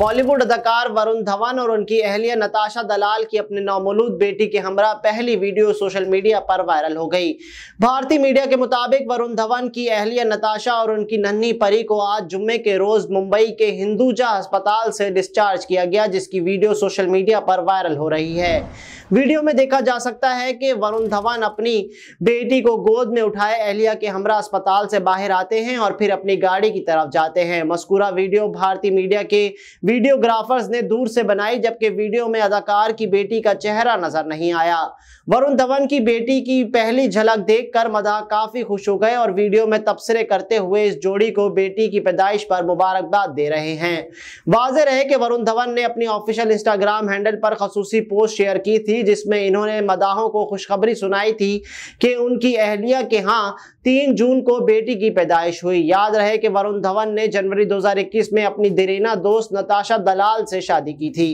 बॉलीवुड अदाकार वरुण धवन और उनकी अहलिया नताशा दलाल की अपने नौमौलूद बेटी के हमरा पहली वीडियो सोशल मीडिया पर वायरल हो गई भारतीय मीडिया के मुताबिक वरुण धवन की अहलिया नताशा और उनकी नन्ही परी को आज जुम्मे के रोज मुंबई के हिंदूजा अस्पताल से डिस्चार्ज किया गया जिसकी वीडियो सोशल मीडिया पर वायरल हो रही है वीडियो में देखा जा सकता है कि वरुण धवन अपनी बेटी को गोद में उठाए एहलिया के हमरा अस्पताल से बाहर आते हैं और फिर अपनी गाड़ी की तरफ जाते हैं मस्कुरा वीडियो भारतीय मीडिया के वीडियोग्राफर्स ने दूर से बनाई जबकि वीडियो में अदाकार की बेटी का चेहरा नजर नहीं आया वरुण धवन की बेटी की पहली झलक देख कर काफी खुश हो गए और वीडियो में तबसरे करते हुए इस जोड़ी को बेटी की पैदाइश पर मुबारकबाद दे रहे हैं वाजह रहे कि वरुण धवन ने अपनी ऑफिशियल इंस्टाग्राम हैंडल पर खसूसी पोस्ट शेयर की थी थी जिसमें इन्होंने मदाहों को खुशखबरी सुनाई थी कि उनकी अहलिया के हाँ तीन जून को बेटी की पैदाइश हुई याद रहे कि वरुण धवन ने जनवरी 2021 में अपनी दिरीना दोस्त नताशा दलाल से शादी की थी